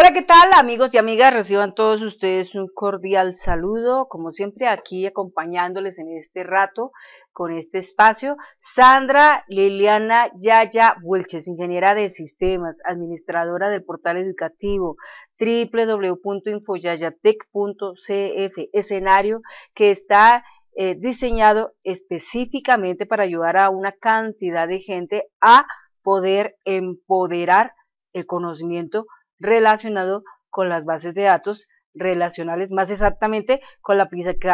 Hola, ¿qué tal amigos y amigas? Reciban todos ustedes un cordial saludo, como siempre aquí acompañándoles en este rato con este espacio. Sandra Liliana Yaya buelches ingeniera de sistemas, administradora del portal educativo www.infoyayatec.cf, escenario que está eh, diseñado específicamente para ayudar a una cantidad de gente a poder empoderar el conocimiento relacionado con las bases de datos relacionales, más exactamente con la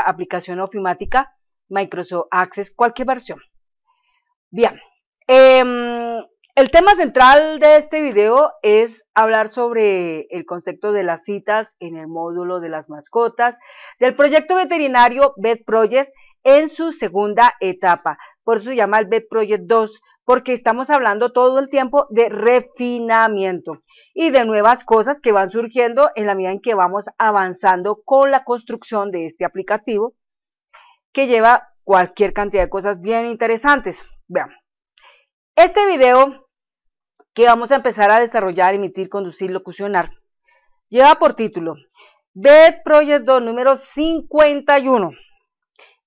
aplicación ofimática Microsoft Access, cualquier versión. Bien, em, el tema central de este video es hablar sobre el concepto de las citas en el módulo de las mascotas del proyecto veterinario BED Project en su segunda etapa. Por eso se llama el Vet Project 2, porque estamos hablando todo el tiempo de refinamiento y de nuevas cosas que van surgiendo en la medida en que vamos avanzando con la construcción de este aplicativo que lleva cualquier cantidad de cosas bien interesantes. Vean, Este video que vamos a empezar a desarrollar, emitir, conducir, locucionar, lleva por título BED Project 2 número 51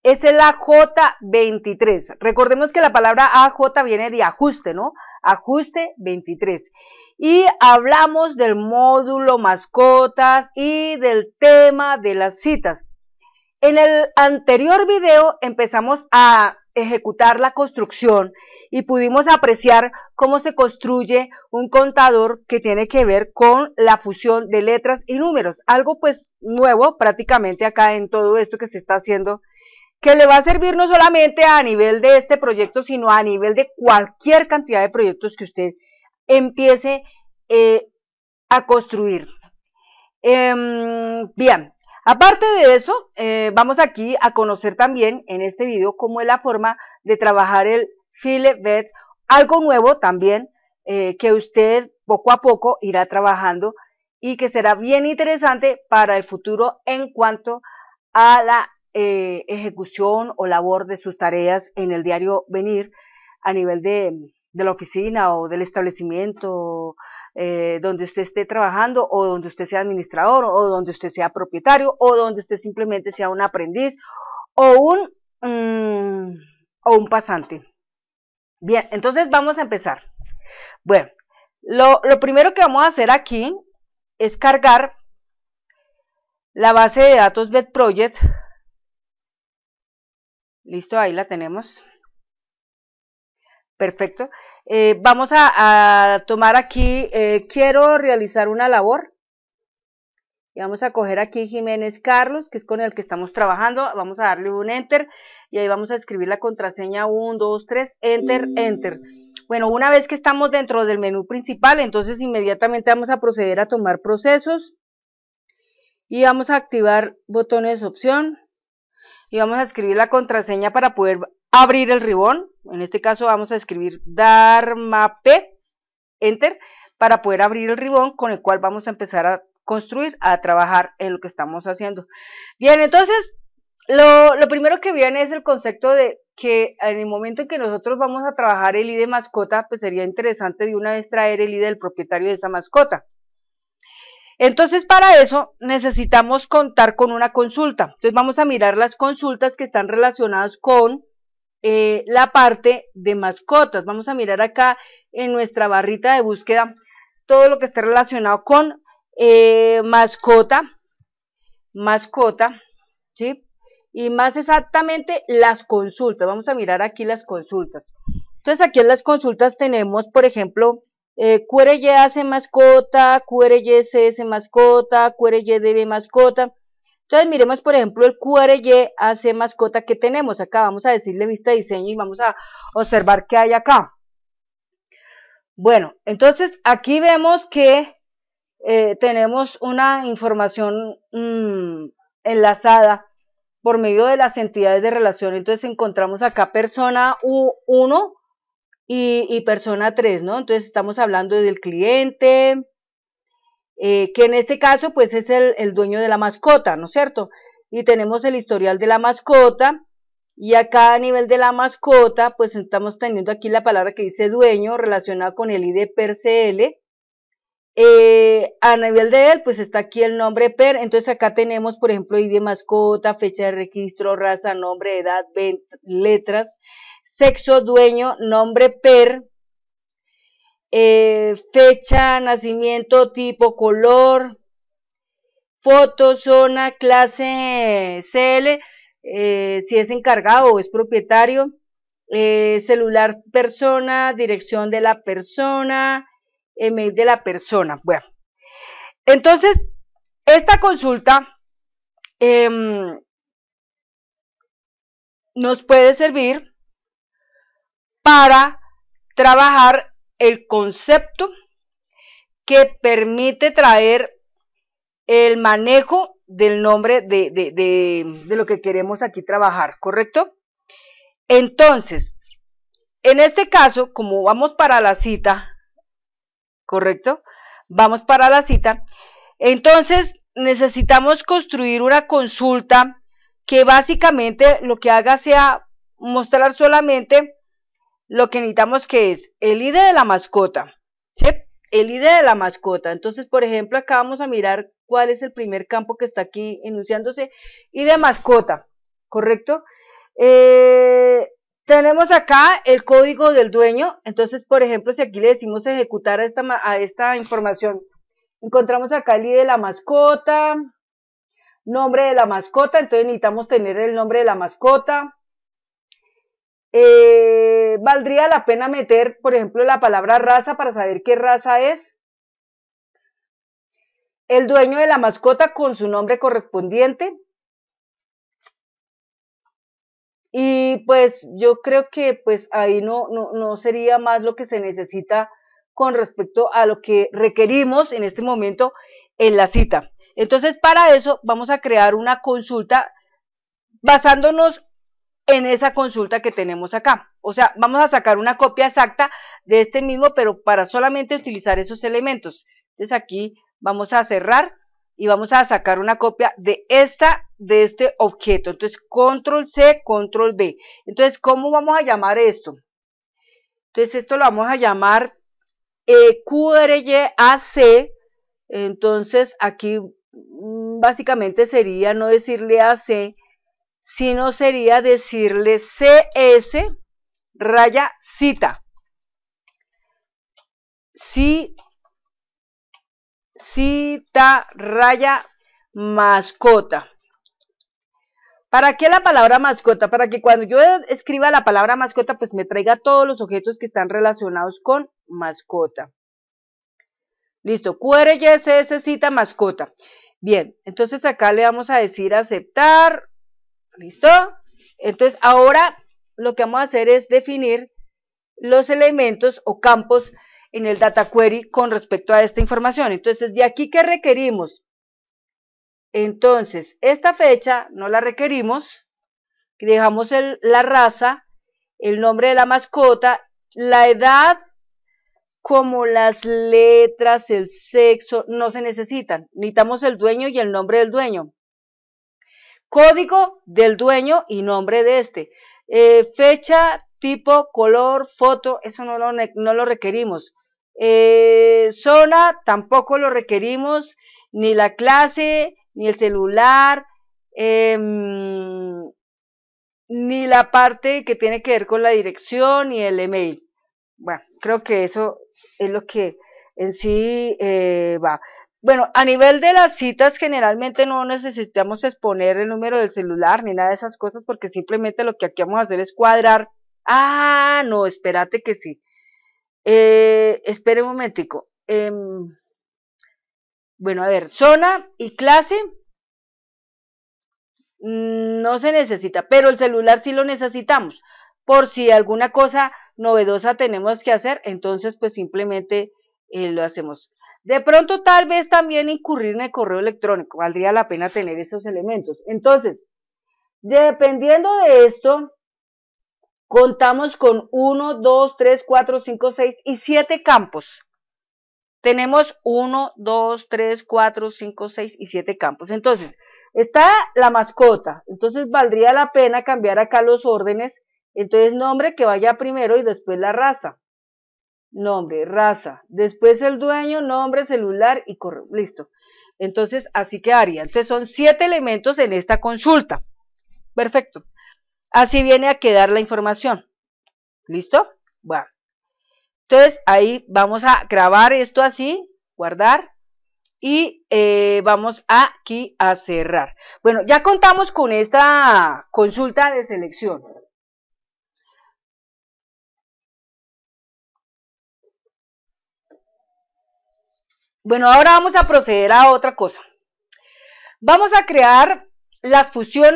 es el AJ23. Recordemos que la palabra AJ viene de ajuste, ¿no? Ajuste 23. Y hablamos del módulo mascotas y del tema de las citas. En el anterior video empezamos a ejecutar la construcción y pudimos apreciar cómo se construye un contador que tiene que ver con la fusión de letras y números, algo pues nuevo prácticamente acá en todo esto que se está haciendo que le va a servir no solamente a nivel de este proyecto, sino a nivel de cualquier cantidad de proyectos que usted empiece eh, a construir. Em, bien, aparte de eso, eh, vamos aquí a conocer también en este video cómo es la forma de trabajar el FileVet, algo nuevo también eh, que usted poco a poco irá trabajando y que será bien interesante para el futuro en cuanto a la eh, ejecución o labor de sus tareas en el diario venir a nivel de, de la oficina o del establecimiento eh, donde usted esté trabajando o donde usted sea administrador o donde usted sea propietario o donde usted simplemente sea un aprendiz o un, mm, o un pasante. Bien, entonces vamos a empezar. Bueno, lo, primero que vamos a hacer aquí es cargar la base de datos BetProject Project Listo, ahí la tenemos. Perfecto. Eh, vamos a, tomar aquí, eh, quiero realizar una labor. Y vamos a coger aquí Jiménez Carlos, que es con el que estamos trabajando. Vamos a darle un Enter y ahí vamos a escribir la contraseña 1, 2, 3, Enter, Enter. Bueno, una vez que estamos dentro del menú principal, entonces inmediatamente vamos a proceder a tomar procesos y vamos a activar botones opción, y vamos a escribir la contraseña para poder abrir el ribón. En este caso vamos a escribir P, Enter, para poder abrir el ribón con el cual vamos a empezar a construir, a trabajar en lo que estamos haciendo. Bien, entonces, lo, lo primero que viene es el concepto de que en el momento en que nosotros vamos a trabajar el ID mascota, pues sería interesante de una vez traer el ID del propietario de esa mascota. Entonces, para eso necesitamos contar con una consulta. Entonces, vamos a mirar las consultas que están relacionadas con eh, la parte de mascotas. Vamos a mirar acá en nuestra barrita de búsqueda todo lo que está relacionado con eh, mascota, mascota, ¿sí? Y más exactamente las consultas. Vamos a mirar aquí las consultas. Entonces, aquí en las consultas tenemos, por ejemplo, eh, QRY hace mascota, QRY cs mascota, QRY db mascota. Entonces miremos por ejemplo el QRY hace mascota que tenemos acá. Vamos a decirle vista diseño y vamos a observar qué hay acá. Bueno, entonces aquí vemos que eh, tenemos una información mm, enlazada por medio de las entidades de relación. Entonces encontramos acá persona u 1, y, persona 3, ¿no? Entonces estamos hablando del cliente, eh, que en este caso pues es el, dueño de la mascota, ¿no es cierto? Y tenemos el historial de la mascota, y acá a nivel de la mascota, pues estamos teniendo aquí la palabra que dice dueño relacionada con el ID per CL. Eh, a nivel de él, pues está aquí el nombre per. Entonces acá tenemos, por ejemplo, ID mascota, fecha de registro, raza, nombre, edad, letras, sexo, dueño, nombre per, eh, fecha, nacimiento, tipo, color, foto, zona, clase CL, eh, si es encargado o es propietario, eh, celular, persona, dirección de la persona, email de la persona. Bueno, entonces, esta consulta em, nos puede servir para trabajar el concepto que permite traer el manejo del nombre de, lo que queremos aquí trabajar, ¿correcto? Entonces, en este caso, como vamos para la cita, ¿correcto? Vamos para la cita. Entonces, necesitamos construir una consulta que básicamente lo que haga sea mostrar solamente lo que necesitamos que es el ID de la mascota, ¿sí? El ID de la mascota. Entonces, por ejemplo, acá vamos a mirar cuál es el primer campo que está aquí enunciándose, ID mascota, ¿correcto? Eh, tenemos acá el código del dueño, entonces, por ejemplo, si aquí le decimos ejecutar a esta, a esta información, encontramos acá el ID de la mascota, nombre de la mascota, entonces necesitamos tener el nombre de la mascota, eh, ¿Valdría la pena meter, por ejemplo, la palabra raza para saber qué raza es? El dueño de la mascota con su nombre correspondiente. Y pues yo creo que pues ahí no, no, no sería más lo que se necesita con respecto a lo que requerimos en este momento en la cita. Entonces, para eso vamos a crear una consulta basándonos en esa consulta que tenemos acá. O sea, vamos a sacar una copia exacta de este mismo, pero para solamente utilizar esos elementos. Entonces aquí vamos a cerrar y vamos a sacar una copia de esta, de este objeto. Entonces control C, control B. Entonces, ¿cómo vamos a llamar esto? Entonces esto lo vamos a llamar eh, Entonces aquí mm, básicamente sería no decirle AC, sino sería decirle CS raya cita. Si, cita raya mascota. ¿Para qué la palabra mascota? Para que cuando yo escriba la palabra mascota, pues me traiga todos los objetos que están relacionados con mascota. Listo, QRYSS cita mascota. Bien, entonces acá le vamos a decir aceptar, ¿Listo? Entonces, ahora lo que vamos a hacer es definir los elementos o campos en el data query con respecto a esta información. Entonces, de aquí qué requerimos. Entonces, esta fecha no la requerimos, dejamos la raza, el nombre de la mascota, la edad, como las letras, el sexo, no se necesitan. Necesitamos el dueño y el nombre del dueño. Código del dueño y nombre de este. Eh, fecha, tipo, color, foto, eso no lo, no lo requerimos. Eh, zona, tampoco lo requerimos, ni la clase, ni el celular, em, ni la parte que tiene que ver con la dirección, ni el email. Bueno, creo que eso es lo que en sí eh, va. Bueno, a nivel de las citas, generalmente no necesitamos exponer el número del celular ni nada de esas cosas, porque simplemente lo que aquí vamos a hacer es cuadrar. Ah, no, espérate que sí. Eh, espere un momentico. Em, bueno, a ver, zona y clase mm, no se necesita, pero el celular sí lo necesitamos. Por si alguna cosa novedosa tenemos que hacer, entonces pues simplemente eh, lo hacemos. De pronto tal vez también incurrir en el correo electrónico, valdría la pena tener esos elementos. Entonces, dependiendo de esto, contamos con 1, 2, 3, 4, 5, 6 y 7 campos. Tenemos 1, 2, 3, 4, 5, 6 y 7 campos. Entonces, está la mascota. Entonces, valdría la pena cambiar acá los órdenes. Entonces, nombre que vaya primero y después la raza nombre, raza, después el dueño, nombre, celular y correo. Listo. Entonces, así quedaría. Entonces, son siete elementos en esta consulta. Perfecto. Así viene a quedar la información. ¿Listo? Bueno. Entonces, ahí vamos a grabar esto así, guardar, y eh, vamos aquí a cerrar. Bueno, ya contamos con esta consulta de selección. Bueno, ahora vamos a proceder a otra cosa. Vamos a crear las,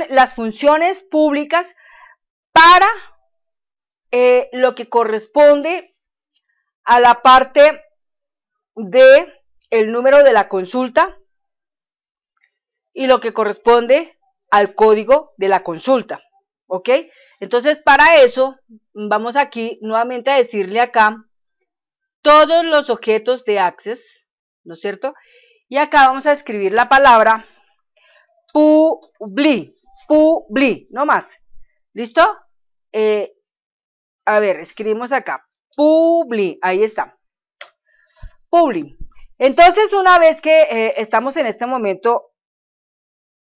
las funciones públicas para eh, lo que corresponde a la parte de el número de la consulta y lo que corresponde al código de la consulta. ¿Ok? Entonces, para eso, vamos aquí nuevamente a decirle acá todos los objetos de Access ¿no es cierto? Y acá vamos a escribir la palabra publi, publi, no más. ¿Listo? Eh, a ver, escribimos acá, publi, ahí está, publi. Entonces, una vez que eh, estamos en este momento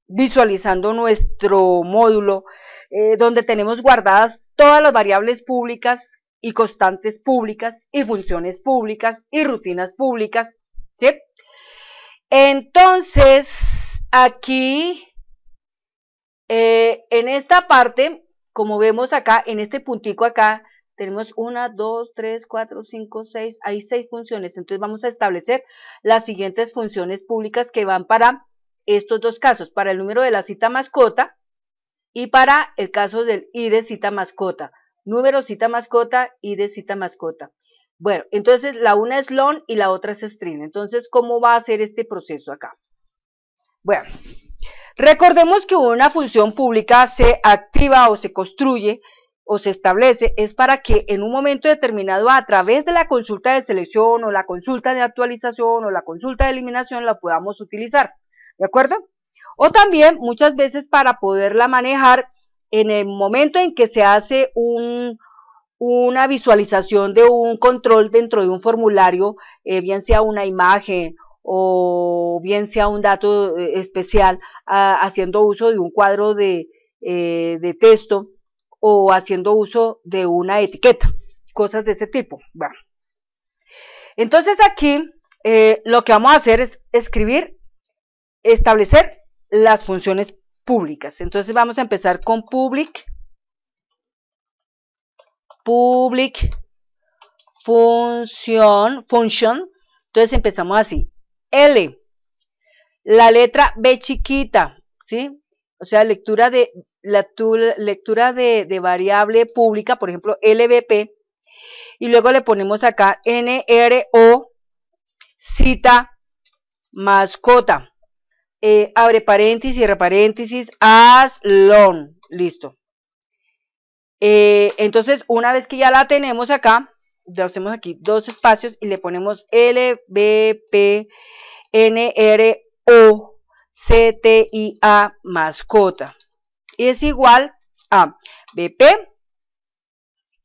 visualizando nuestro módulo, eh, donde tenemos guardadas todas las variables públicas y constantes públicas y funciones públicas y rutinas públicas, ¿sí? Entonces, aquí, eh, en esta parte, como vemos acá, en este puntico acá, tenemos una, dos, tres, cuatro, cinco, seis, hay seis funciones. Entonces vamos a establecer las siguientes funciones públicas que van para estos dos casos, para el número de la cita mascota y para el caso del ID de cita mascota. Número cita mascota, I de cita mascota. Bueno, entonces la una es long y la otra es string. Entonces, ¿cómo va a ser este proceso acá? Bueno, recordemos que una función pública se activa o se construye o se establece es para que en un momento determinado a través de la consulta de selección o la consulta de actualización o la consulta de eliminación la podamos utilizar, ¿de acuerdo? O también muchas veces para poderla manejar en el momento en que se hace un, una visualización de un control dentro de un formulario, eh, bien sea una imagen o bien sea un dato eh, especial, haciendo uso de un cuadro eh, de, texto o haciendo uso de una etiqueta, cosas de ese tipo. Entonces aquí lo que vamos a hacer es escribir, establecer las funciones públicas. Entonces vamos a empezar con public public function, function. Entonces empezamos así. L, la letra B chiquita, ¿sí? O sea, lectura de, lectura de, variable pública, por ejemplo, LBP. Y luego le ponemos acá NRO, cita, mascota. Eh, abre paréntesis, reparéntesis, paréntesis, as long. Listo. Eh, entonces, una vez que ya la tenemos acá, hacemos aquí dos espacios y le ponemos L, B, P, N, R, O, C, T, I, A, mascota. Y es igual a BP,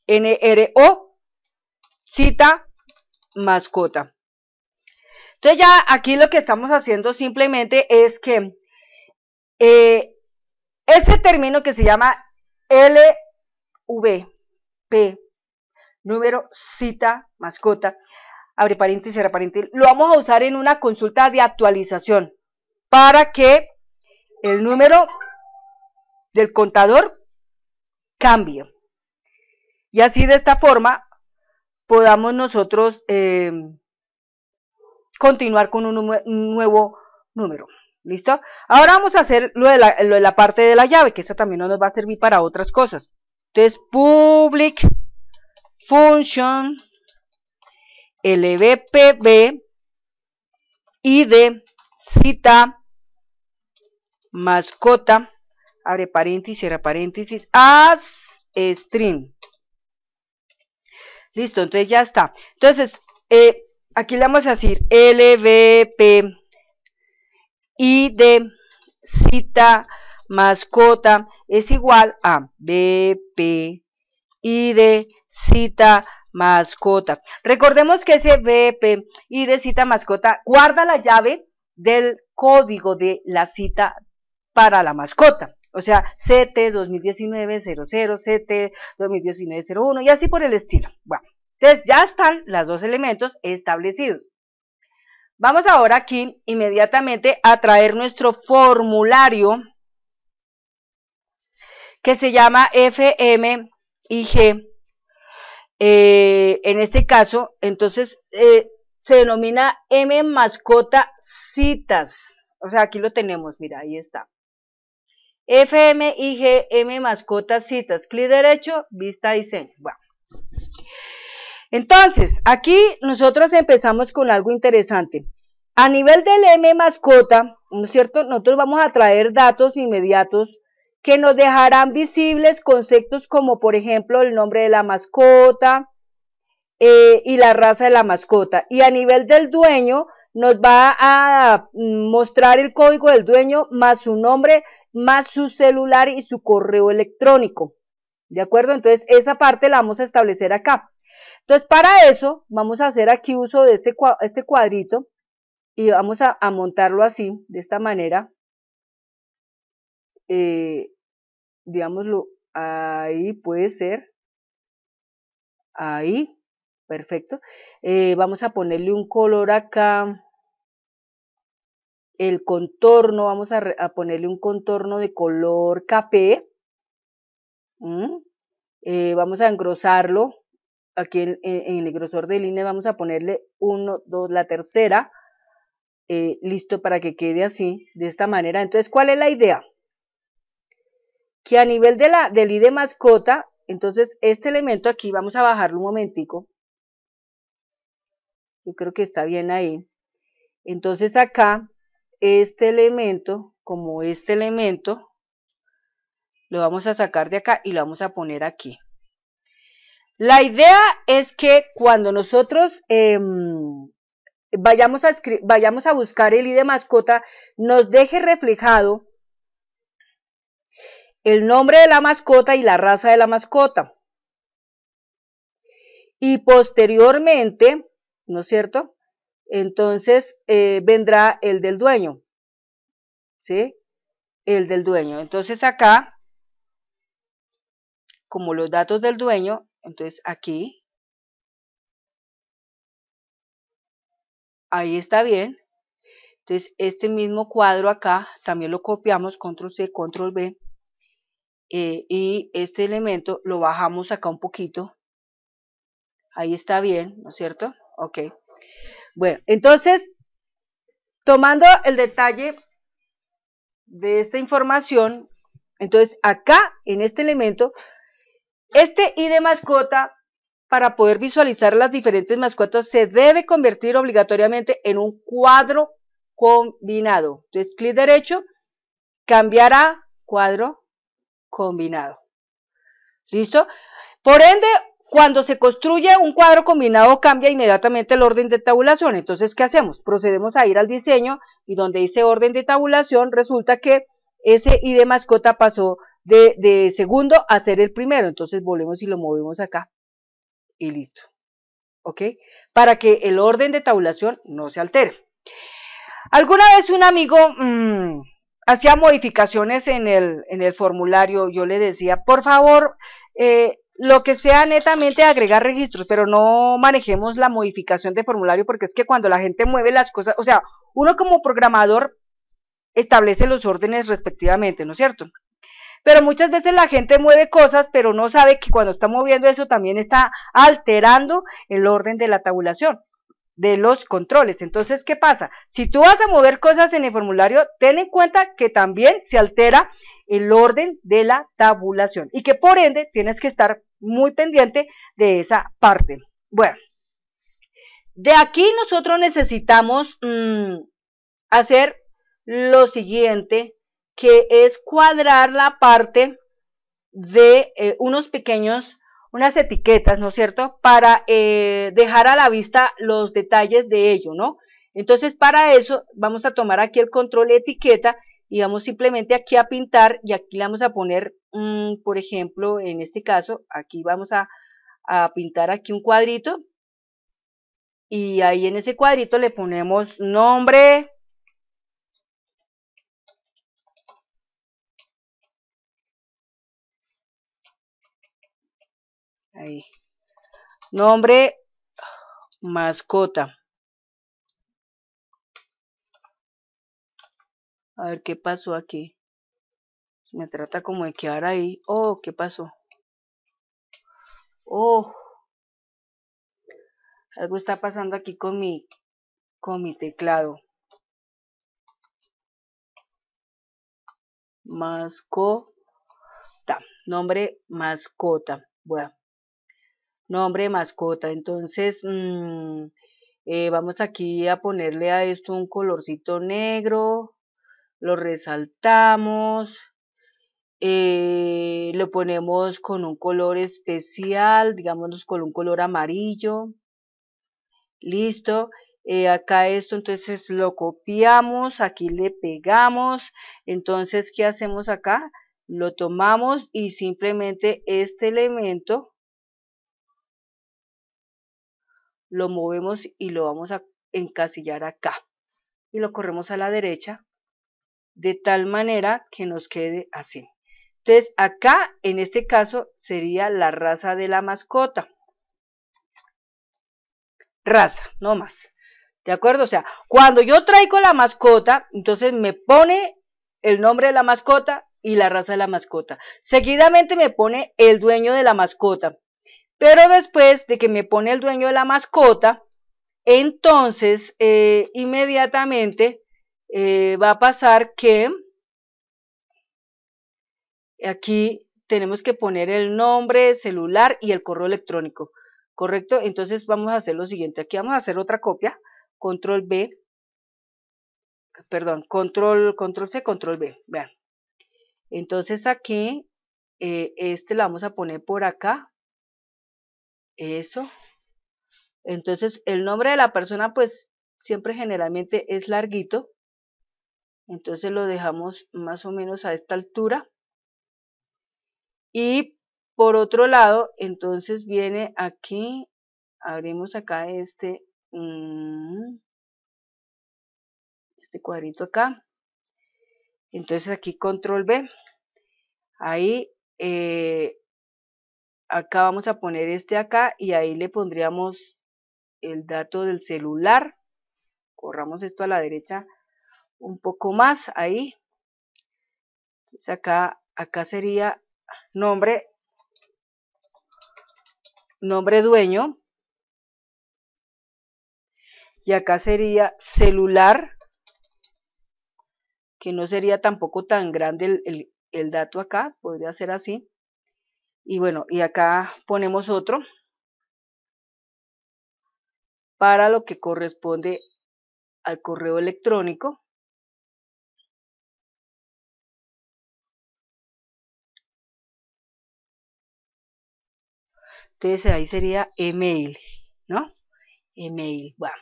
N, R, O, cita, mascota. Entonces ya aquí lo que estamos haciendo simplemente es que eh, ese término que se llama L, V, P, número, cita, mascota, abre paréntesis, cierra paréntesis, lo vamos a usar en una consulta de actualización para que el número del contador cambie. Y así de esta forma podamos nosotros em, continuar con un, nuevo número. ¿Listo? Ahora vamos a hacer lo de, la, lo de la parte de la llave, que esta también no nos va a servir para otras cosas. Entonces, public function lbpb id cita mascota abre paréntesis, cierra paréntesis, as string. Listo, entonces ya está. Entonces, eh, aquí le vamos a decir lbp id cita mascota es igual a BP y de cita mascota. Recordemos que ese BP y de cita mascota guarda la llave del código de la cita para la mascota. O sea, CT 2019 CT 2019-01 y así por el estilo. Bueno, entonces ya están los dos elementos establecidos. Vamos ahora aquí inmediatamente a traer nuestro formulario que se llama FMIG. Eh, en este caso, entonces, eh, se denomina M mascota citas. O sea, aquí lo tenemos, mira, ahí está. FMIG M mascota citas. Clic derecho, vista diseño. Bueno. Entonces, aquí nosotros empezamos con algo interesante. A nivel del M mascota, ¿no es cierto? Nosotros vamos a traer datos inmediatos que nos dejarán visibles conceptos como por ejemplo el nombre de la mascota eh, y la raza de la mascota. Y a nivel del dueño nos va a mostrar el código del dueño más su nombre, más su celular y su correo electrónico. ¿De acuerdo? Entonces esa parte la vamos a establecer acá. Entonces para eso vamos a hacer aquí uso de este, este cuadrito y vamos a, a montarlo así, de esta manera eh, digámoslo, ahí puede ser, ahí, perfecto. Eh, vamos a ponerle un color acá, el contorno, vamos a, ponerle un contorno de color café. Mm. Eh, vamos a engrosarlo, aquí en, el grosor de línea vamos a ponerle 1, 2, la tercera, eh, listo para que quede así, de esta manera. Entonces, ¿cuál es la idea? que a nivel de la, del ID mascota, entonces este elemento aquí, vamos a bajarlo un momentico, yo creo que está bien ahí, entonces acá, este elemento, como este elemento, lo vamos a sacar de acá y lo vamos a poner aquí. La idea es que cuando nosotros em, vayamos, a vayamos a buscar el de mascota, nos deje reflejado el nombre de la mascota y la raza de la mascota. Y posteriormente, ¿no es cierto? Entonces eh, vendrá el del dueño. ¿Sí? El del dueño. Entonces acá, como los datos del dueño, entonces aquí, ahí está bien. Entonces, este mismo cuadro acá, también lo copiamos, control C, control B. Eh, y este elemento lo bajamos acá un poquito. Ahí está bien, ¿no es cierto? Ok. Bueno, entonces, tomando el detalle de esta información, entonces acá en este elemento, este i de mascota, para poder visualizar las diferentes mascotas, se debe convertir obligatoriamente en un cuadro combinado. Entonces, clic derecho, cambiará, cuadro, combinado. ¿Listo? Por ende, cuando se construye un cuadro combinado cambia inmediatamente el orden de tabulación. Entonces, ¿qué hacemos? Procedemos a ir al diseño y donde dice orden de tabulación resulta que ese id mascota pasó de, segundo a ser el primero. Entonces volvemos y lo movemos acá y listo. ¿Ok? Para que el orden de tabulación no se altere. Alguna vez un amigo mm, hacía modificaciones en el, en el formulario, yo le decía, por favor, eh, lo que sea netamente agregar registros, pero no manejemos la modificación de formulario porque es que cuando la gente mueve las cosas, o sea, uno como programador establece los órdenes respectivamente, ¿no es cierto? Pero muchas veces la gente mueve cosas, pero no sabe que cuando está moviendo eso también está alterando el orden de la tabulación de los controles. Entonces, ¿qué pasa? Si tú vas a mover cosas en el formulario, ten en cuenta que también se altera el orden de la tabulación y que por ende tienes que estar muy pendiente de esa parte. Bueno, de aquí nosotros necesitamos mm, hacer lo siguiente, que es cuadrar la parte de eh, unos pequeños unas etiquetas, ¿no es cierto?, para eh, dejar a la vista los detalles de ello, ¿no? Entonces, para eso vamos a tomar aquí el control etiqueta y vamos simplemente aquí a pintar y aquí le vamos a poner, mm, por ejemplo, en este caso, aquí vamos a, a pintar aquí un cuadrito y ahí en ese cuadrito le ponemos nombre, Ahí. Nombre, mascota. A ver qué pasó aquí. Me trata como de quedar ahí. Oh, ¿qué pasó? Oh. Algo está pasando aquí con mi, con mi teclado. Mascota. Nombre mascota. Bueno. Nombre mascota. Entonces, mm, eh, vamos aquí a ponerle a esto un colorcito negro. Lo resaltamos. Eh, lo ponemos con un color especial, digámonos con un color amarillo. Listo. Eh, acá esto entonces lo copiamos, aquí le pegamos, entonces ¿qué hacemos acá? Lo tomamos y simplemente este elemento lo movemos y lo vamos a encasillar acá y lo corremos a la derecha de tal manera que nos quede así. Entonces acá en este caso sería la raza de la mascota. Raza, no más. ¿De acuerdo? O sea, cuando yo traigo la mascota, entonces me pone el nombre de la mascota y la raza de la mascota. Seguidamente me pone el dueño de la mascota. Pero después de que me pone el dueño de la mascota, entonces eh, inmediatamente eh, va a pasar que aquí tenemos que poner el nombre, celular y el correo electrónico. ¿Correcto? Entonces vamos a hacer lo siguiente. Aquí vamos a hacer otra copia. Control B. Perdón, control, control C, control B. Vean. Entonces aquí, eh, este lo vamos a poner por acá, eso. Entonces, el nombre de la persona, pues, siempre generalmente es larguito. Entonces lo dejamos más o menos a esta altura. Y por otro lado, entonces viene aquí, abrimos acá este, mm, este cuadrito acá. Entonces aquí control B. Ahí eh, acá vamos a poner este acá y ahí le pondríamos el dato del celular. Corramos esto a la derecha un poco más, ahí. acá, acá sería nombre, nombre dueño. Y acá sería celular, que no sería tampoco tan grande el dato acá, podría ser así. Y bueno, y acá ponemos otro para lo que corresponde al correo electrónico. Entonces ahí sería email, ¿no? Email, va.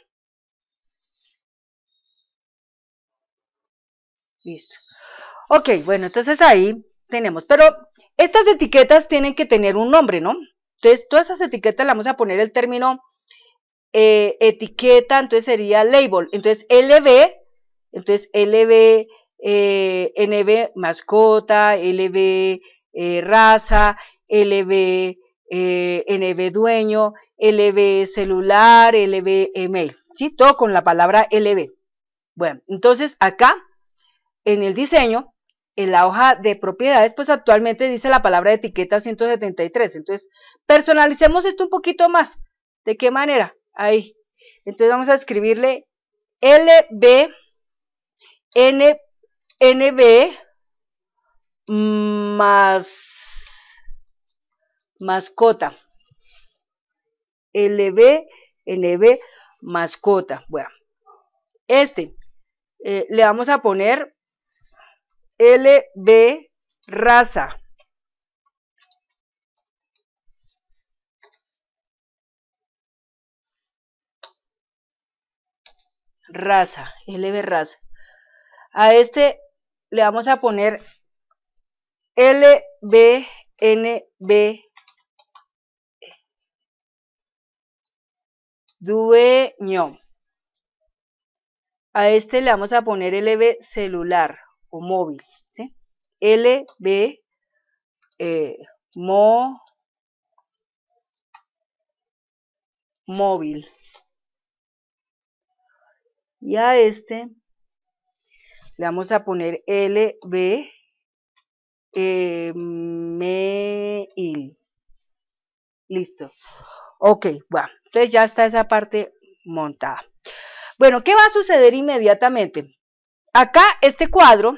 Listo. Ok, bueno, entonces ahí tenemos, pero estas etiquetas tienen que tener un nombre, ¿no? Entonces, todas esas etiquetas le vamos a poner el término eh, etiqueta, entonces sería label. Entonces, LB, entonces LB, eh, NB mascota, LB eh, raza, LB NB dueño, LB celular, LB email. ¿Sí? Todo con la palabra LB. Bueno, entonces acá en el diseño en la hoja de propiedades, pues actualmente dice la palabra etiqueta 173. Entonces, personalicemos esto un poquito más. ¿De qué manera? Ahí. Entonces vamos a escribirle LB, N, NB más mascota. LB, NB mascota. Bueno, este eh, le vamos a poner LB raza. Raza, LB raza. A este le vamos a poner LBNB dueño. A este le vamos a poner LB celular o móvil. ¿sí? LB eh, mo, móvil. Y a este le vamos a poner LB eh, il Listo. Ok, bueno, entonces ya está esa parte montada. Bueno, ¿qué va a suceder inmediatamente? acá este cuadro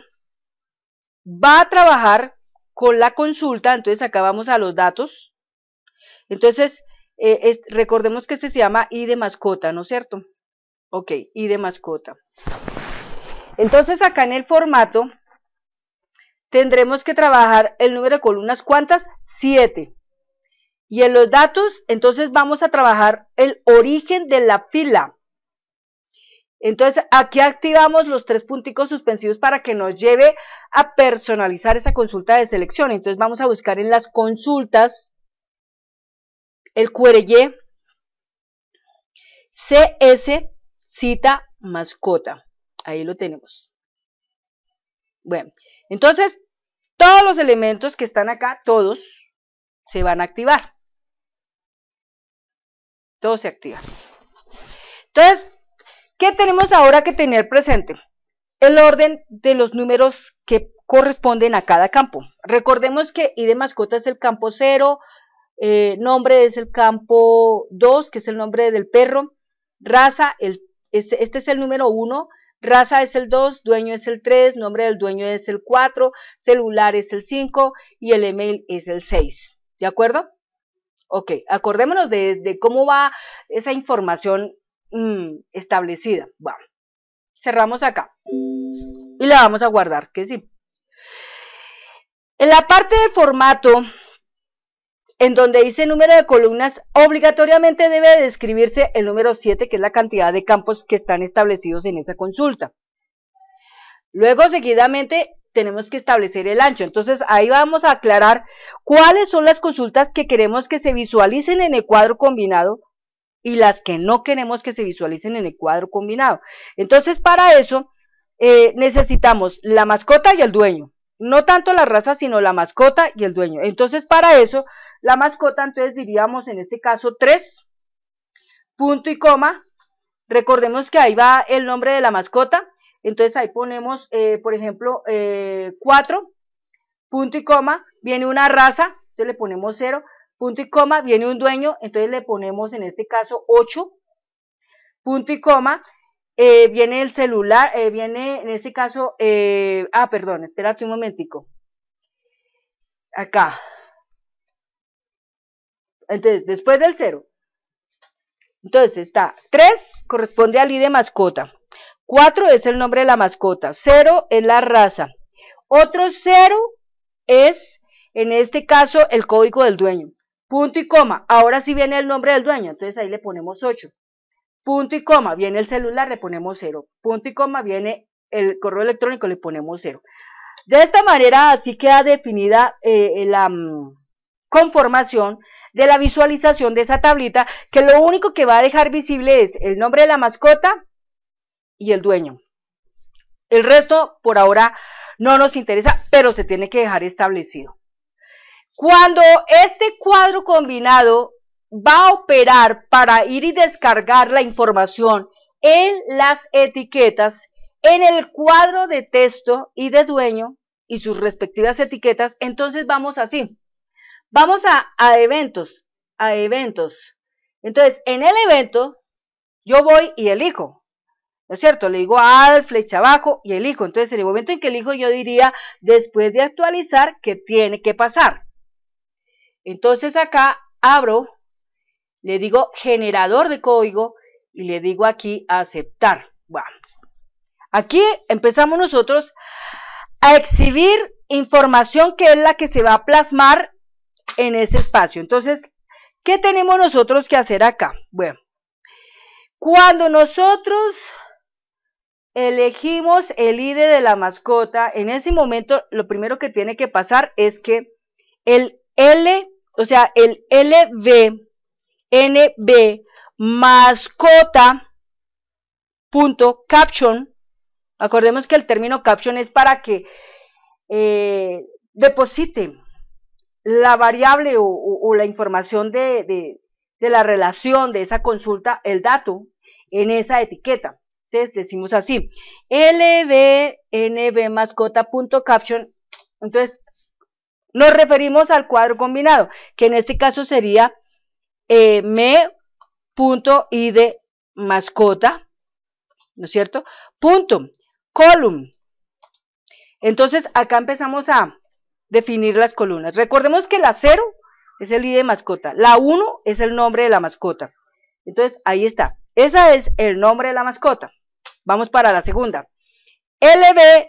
va a trabajar con la consulta, entonces acá vamos a los datos. Entonces, eh, recordemos que este se llama I de mascota, ¿no es cierto? Ok, I de mascota. Entonces acá en el formato tendremos que trabajar el número de columnas, ¿cuántas? Siete. Y en los datos, entonces vamos a trabajar el origen de la fila. Entonces, aquí activamos los tres punticos suspensivos para que nos lleve a personalizar esa consulta de selección. Entonces, vamos a buscar en las consultas el QRY CS cita mascota. Ahí lo tenemos. Bueno, entonces, todos los elementos que están acá, todos, se van a activar. Todos se activan. Entonces, ¿Qué tenemos ahora que tener presente? El orden de los números que corresponden a cada campo. Recordemos que I de mascota es el campo 0, eh, nombre es el campo 2, que es el nombre del perro, raza, el, este, es el número 1, Raza es el 2, dueño es el 3, nombre del dueño es el 4, celular es el 5 y el email es el 6. ¿De acuerdo? Ok, acordémonos de, de cómo va esa información Mm, establecida. Bueno, cerramos acá y la vamos a guardar, que sí. En la parte de formato, en donde dice número de columnas, obligatoriamente debe describirse el número 7, que es la cantidad de campos que están establecidos en esa consulta. Luego, seguidamente, tenemos que establecer el ancho. Entonces, ahí vamos a aclarar cuáles son las consultas que queremos que se visualicen en el cuadro combinado y las que no queremos que se visualicen en el cuadro combinado. Entonces, para eso eh, necesitamos la mascota y el dueño. No tanto la raza, sino la mascota y el dueño. Entonces, para eso, la mascota, entonces diríamos en este caso 3, punto y coma. Recordemos que ahí va el nombre de la mascota. Entonces ahí ponemos, eh, por ejemplo, 4, eh, punto y coma. Viene una raza, entonces le ponemos 0 punto y coma, viene un dueño, entonces le ponemos en este caso 8, punto y coma, eh, viene el celular, eh, viene en este caso, eh, ah, perdón, espérate un momentico, acá, entonces, después del 0, entonces está 3, corresponde al I de mascota, 4 es el nombre de la mascota, 0 es la raza, otro 0 es, en este caso, el código del dueño punto y coma, ahora sí viene el nombre del dueño, entonces ahí le ponemos 8. Punto y coma, viene el celular, le ponemos 0. Punto y coma, viene el correo electrónico, le ponemos 0. De esta manera así queda definida eh, eh, la mm, conformación de la visualización de esa tablita, que lo único que va a dejar visible es el nombre de la mascota y el dueño. El resto por ahora no nos interesa, pero se tiene que dejar establecido. Cuando este cuadro combinado va a operar para ir y descargar la información en las etiquetas, en el cuadro de texto y de dueño y sus respectivas etiquetas, entonces vamos así. Vamos a, eventos, a eventos. Entonces, en el evento, yo voy y elijo. ¿No es cierto? Le digo a al, flecha abajo y elijo. Entonces, en el momento en que elijo, yo diría, después de actualizar, ¿qué tiene que pasar? Entonces acá abro, le digo generador de código y le digo aquí aceptar. Bueno, aquí empezamos nosotros a exhibir información que es la que se va a plasmar en ese espacio. Entonces, ¿qué tenemos nosotros que hacer acá? Bueno, cuando nosotros elegimos el ID de la mascota, en ese momento lo primero que tiene que pasar es que el L o sea, el LB, NB, Acordemos que el término caption es para que eh, deposite la variable o, la información de, la relación de esa consulta, el dato, en esa etiqueta. Entonces decimos así, mascota.caption. Entonces, nos referimos al cuadro combinado, que en este caso sería eh, me.id mascota, ¿no es cierto? Punto, column. Entonces, acá empezamos a definir las columnas. Recordemos que la 0 es el ID de mascota, la 1 es el nombre de la mascota. Entonces, ahí está. Esa es el nombre de la mascota. Vamos para la segunda. LB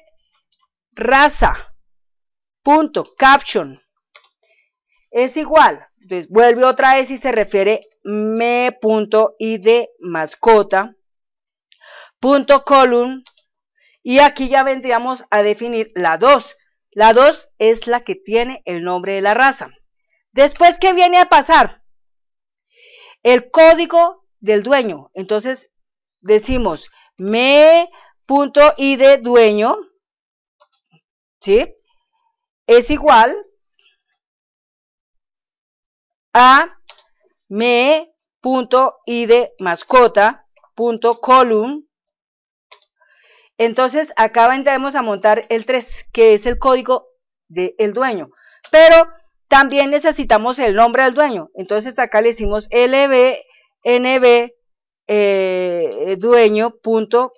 raza punto, caption, es igual, entonces vuelve otra vez y se refiere me.id mascota, punto column, y aquí ya vendríamos a definir la 2. La 2 es la que tiene el nombre de la raza. Después, ¿qué viene a pasar? El código del dueño. Entonces, decimos me.id dueño, ¿sí? es igual a me.id mascota Entonces acá vendremos a montar el 3, que es el código del dueño. Pero también necesitamos el nombre del dueño. Entonces acá le decimos lbnb eh, dueño punto,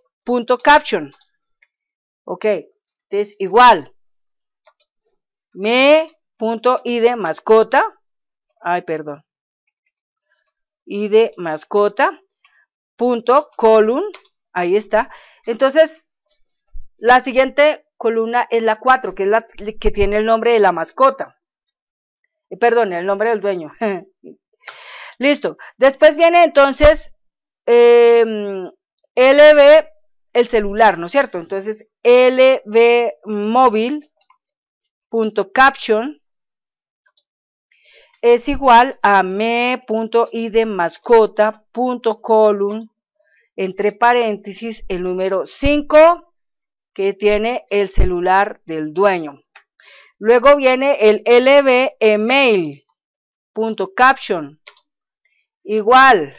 Ok, entonces igual me.id mascota, ay, perdón, id mascota, punto, ahí está. Entonces, la siguiente columna es la 4, que es la que tiene el nombre de la mascota. Eh, perdón, el nombre del dueño. Listo. Después viene entonces em, LB, el celular, ¿no es cierto? Entonces, LB móvil, .caption es igual a me.idmascota.column entre paréntesis el número 5 que tiene el celular del dueño. Luego viene el lbemail.caption igual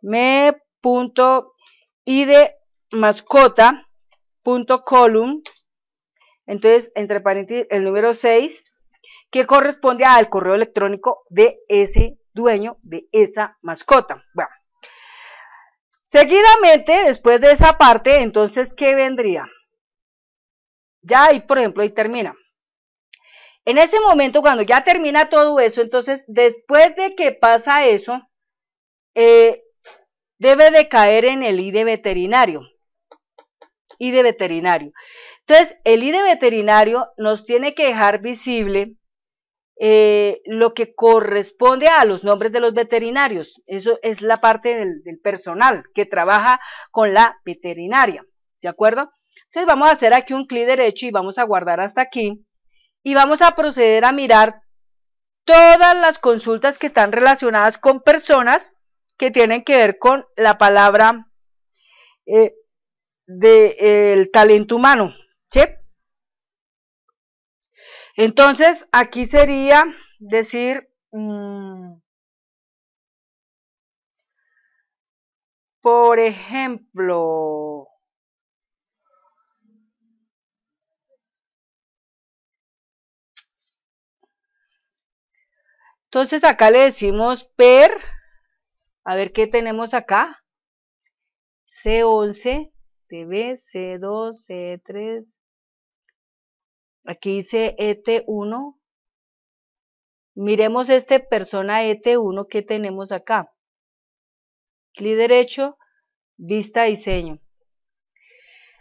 me.idmascota.column entonces, entre paréntesis, el número 6, que corresponde al correo electrónico de ese dueño de esa mascota. Bueno, seguidamente, después de esa parte, entonces, ¿qué vendría? Ya ahí, por ejemplo, ahí termina. En ese momento, cuando ya termina todo eso, entonces, después de que pasa eso, eh, debe de caer en el ID veterinario. ID veterinario. Entonces, el ID veterinario nos tiene que dejar visible eh, lo que corresponde a los nombres de los veterinarios. Eso es la parte del, personal que trabaja con la veterinaria. ¿De acuerdo? Entonces vamos a hacer aquí un clic derecho y vamos a guardar hasta aquí. Y vamos a proceder a mirar todas las consultas que están relacionadas con personas que tienen que ver con la palabra del eh, de, talento humano. Entonces, aquí sería decir, mm, por ejemplo, entonces acá le decimos per, a ver qué tenemos acá, C11, TV, C2, C3, Aquí dice ET1. Miremos este persona ET1 que tenemos acá. Clic derecho, vista diseño.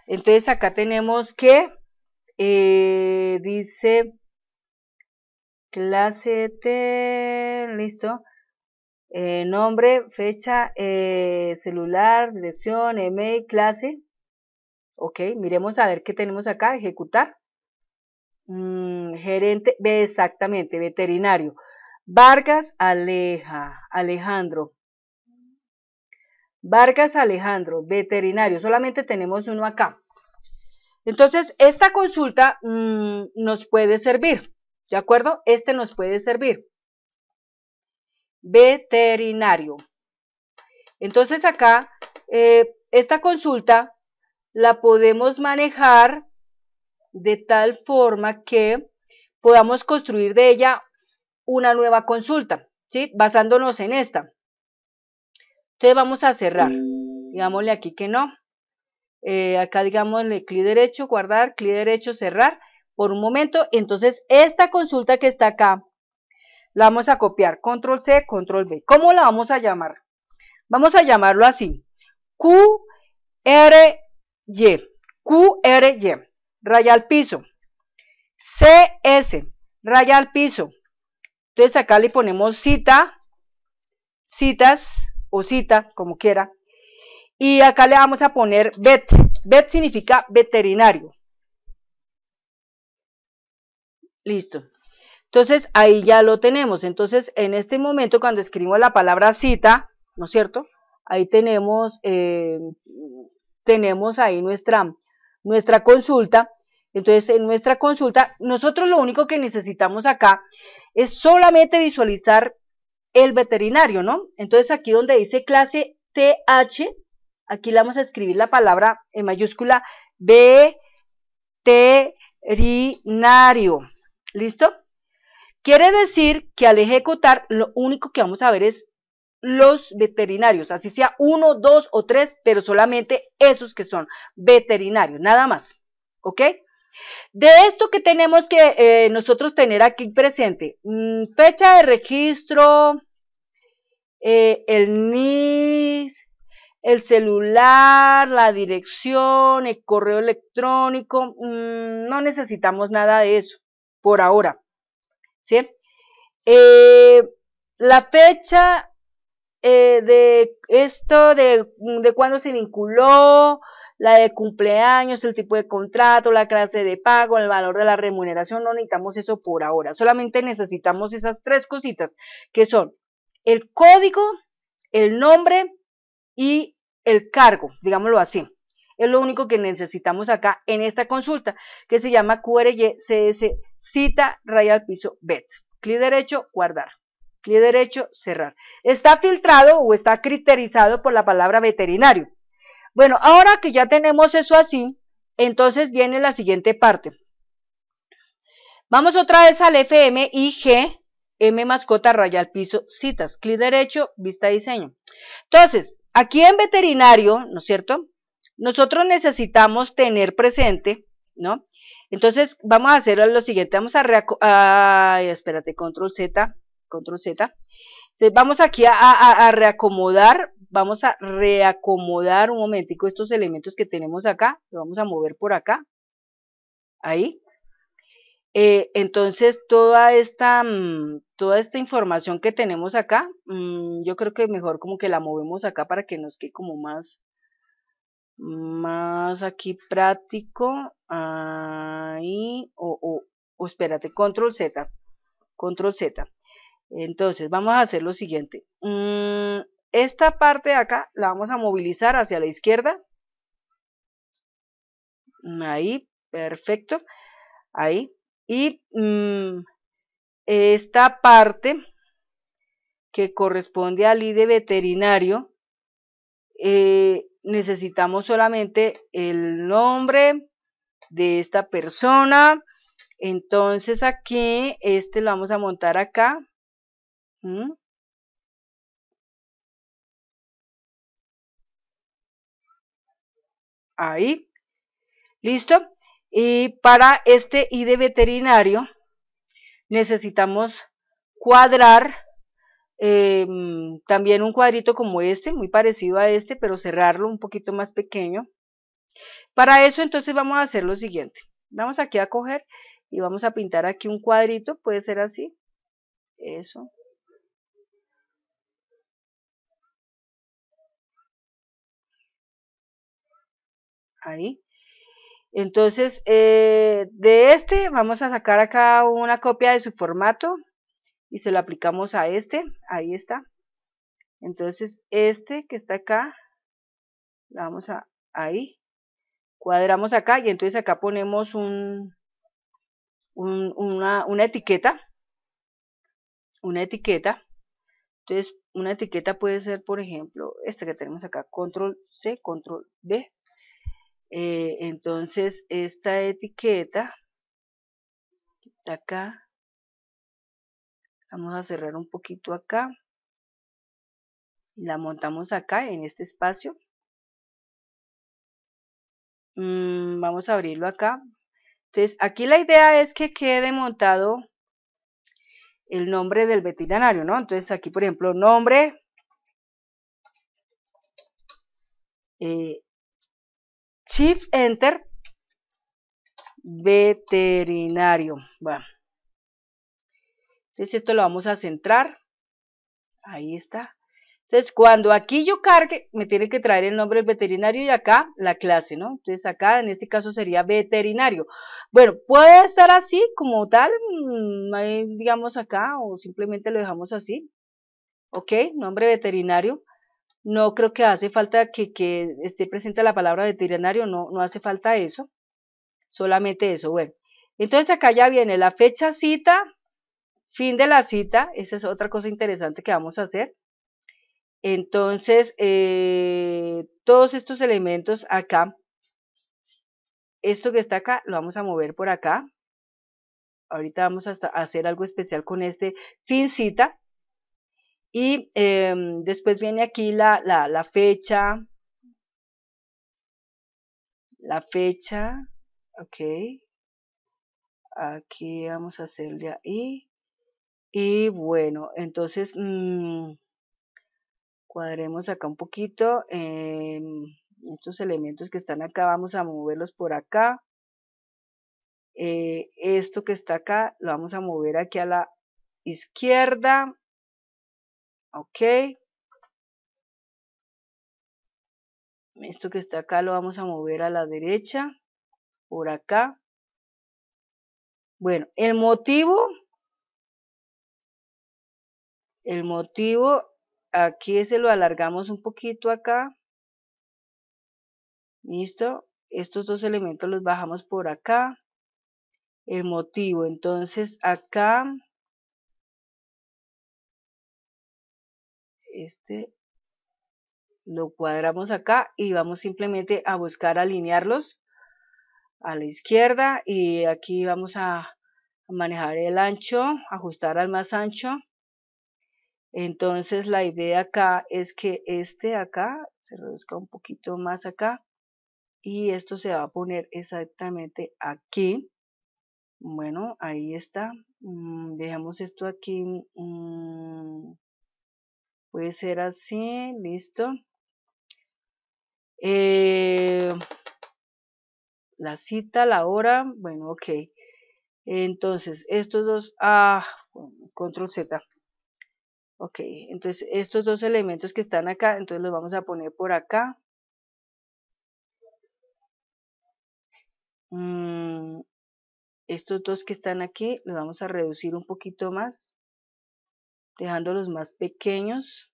Entonces acá tenemos que eh, dice clase ET, listo. Eh, nombre, fecha, eh, celular, dirección, email, clase. Ok, miremos a ver qué tenemos acá, ejecutar. Mm, gerente, exactamente, veterinario. Vargas Aleja, Alejandro. Vargas Alejandro, veterinario. Solamente tenemos uno acá. Entonces, esta consulta mm, nos puede servir. ¿De acuerdo? Este nos puede servir. Veterinario. Entonces, acá, eh, esta consulta la podemos manejar de tal forma que podamos construir de ella una nueva consulta, ¿sí? Basándonos en esta. Entonces vamos a cerrar. Digámosle aquí que no. Eh, acá digámosle clic derecho, guardar, clic derecho, cerrar por un momento. Entonces esta consulta que está acá, la vamos a copiar. Control C, Control B. ¿Cómo la vamos a llamar? Vamos a llamarlo así. QRY. QRY raya al piso. CS, raya al piso. Entonces acá le ponemos cita, citas o cita, como quiera. Y acá le vamos a poner vet. Vet significa veterinario. Listo. Entonces ahí ya lo tenemos. Entonces en este momento cuando escribimos la palabra cita, ¿no es cierto? Ahí tenemos, eh, tenemos ahí nuestra, nuestra consulta entonces, en nuestra consulta, nosotros lo único que necesitamos acá es solamente visualizar el veterinario, ¿no? Entonces, aquí donde dice clase TH, aquí le vamos a escribir la palabra en mayúscula veterinario. ¿Listo? Quiere decir que al ejecutar, lo único que vamos a ver es los veterinarios, así sea uno, dos o tres, pero solamente esos que son veterinarios, nada más. ¿Ok? De esto que tenemos que eh, nosotros tener aquí presente, mm, fecha de registro, eh, el NID, el celular, la dirección, el correo electrónico, mm, no necesitamos nada de eso por ahora. ¿sí? Eh, la fecha de esto, de, de cuándo se vinculó, la de cumpleaños, el tipo de contrato, la clase de pago, el valor de la remuneración, no necesitamos eso por ahora, solamente necesitamos esas tres cositas, que son el código, el nombre y el cargo, digámoslo así. Es lo único que necesitamos acá en esta consulta, que se llama CS cita rayal al piso vet. Clic derecho, guardar. Clic derecho, cerrar. Está filtrado o está criterizado por la palabra veterinario. Bueno, ahora que ya tenemos eso así, entonces viene la siguiente parte. Vamos otra vez al FMIG, G, M mascota raya al piso, citas, clic derecho, vista diseño. Entonces, aquí en veterinario, ¿no es cierto? Nosotros necesitamos tener presente, ¿no? Entonces, vamos a hacer lo siguiente, vamos a, ay, espérate, control Z, control Z. Entonces, vamos aquí a, a reacomodar vamos a reacomodar un momentico estos elementos que tenemos acá, lo vamos a mover por acá, ahí. Eh, entonces, toda esta, mm, toda esta información que tenemos acá, mm, yo creo que mejor como que la movemos acá para que nos quede como más, más aquí práctico, ahí, o, o, espérate, control Z, control Z. Entonces, vamos a hacer lo siguiente. Mm, esta parte de acá la vamos a movilizar hacia la izquierda. Ahí, perfecto. Ahí. Y mm, esta parte que corresponde al ID veterinario, eh, necesitamos solamente el nombre de esta persona. Entonces aquí, este lo vamos a montar acá. ¿Mm? ahí. ¿Listo? Y para este ID veterinario necesitamos cuadrar em, también un cuadrito como este, muy parecido a este, pero cerrarlo un poquito más pequeño. Para eso entonces vamos a hacer lo siguiente. Vamos aquí a coger y vamos a pintar aquí un cuadrito, puede ser así, eso, ahí. Entonces, eh, de este vamos a sacar acá una copia de su formato y se lo aplicamos a este, ahí está. Entonces, este que está acá, lo vamos a ahí, cuadramos acá y entonces acá ponemos un, una, una etiqueta, una etiqueta. Entonces, una etiqueta puede ser, por ejemplo, esta que tenemos acá, control C, control B. Eh, entonces, esta etiqueta, acá, vamos a cerrar un poquito acá, la montamos acá en este espacio. Mm, vamos a abrirlo acá. Entonces, aquí la idea es que quede montado el nombre del veterinario, ¿no? Entonces, aquí, por ejemplo, nombre, eh, Shift Enter, veterinario. Bueno. Entonces esto lo vamos a centrar. Ahí está. Entonces cuando aquí yo cargue, me tiene que traer el nombre del veterinario y acá la clase, ¿no? Entonces acá en este caso sería veterinario. Bueno, puede estar así como tal, mm, digamos acá, o simplemente lo dejamos así. Ok, nombre veterinario. No creo que hace falta que, esté presente la palabra veterinario, no, no hace falta eso, solamente eso. Bueno, entonces acá ya viene la fecha cita, fin de la cita, esa es otra cosa interesante que vamos a hacer. Entonces, eh, todos estos elementos acá, esto que está acá, lo vamos a mover por acá. Ahorita vamos a hacer algo especial con este fin cita. Y em, después viene aquí la, fecha. La fecha. Ok. Aquí vamos a hacerle ahí. Y bueno, entonces mm, cuadremos acá un poquito. Em, estos elementos que están acá vamos a moverlos por acá. Eh, esto que está acá lo vamos a mover aquí a la izquierda ok esto que está acá lo vamos a mover a la derecha por acá bueno el motivo el motivo aquí se lo alargamos un poquito acá listo estos dos elementos los bajamos por acá el motivo entonces acá este lo cuadramos acá y vamos simplemente a buscar alinearlos a la izquierda y aquí vamos a manejar el ancho, ajustar al más ancho. Entonces la idea acá es que este acá se reduzca un poquito más acá y esto se va a poner exactamente aquí. Bueno, ahí está. Mm, dejamos esto aquí. Mm, puede ser así, listo. Eh, la cita, la hora, bueno, ok. Entonces, estos dos, ah, control Z. Ok, entonces estos dos elementos que están acá, entonces los vamos a poner por acá. Mm, estos dos que están aquí, los vamos a reducir un poquito más dejando los más pequeños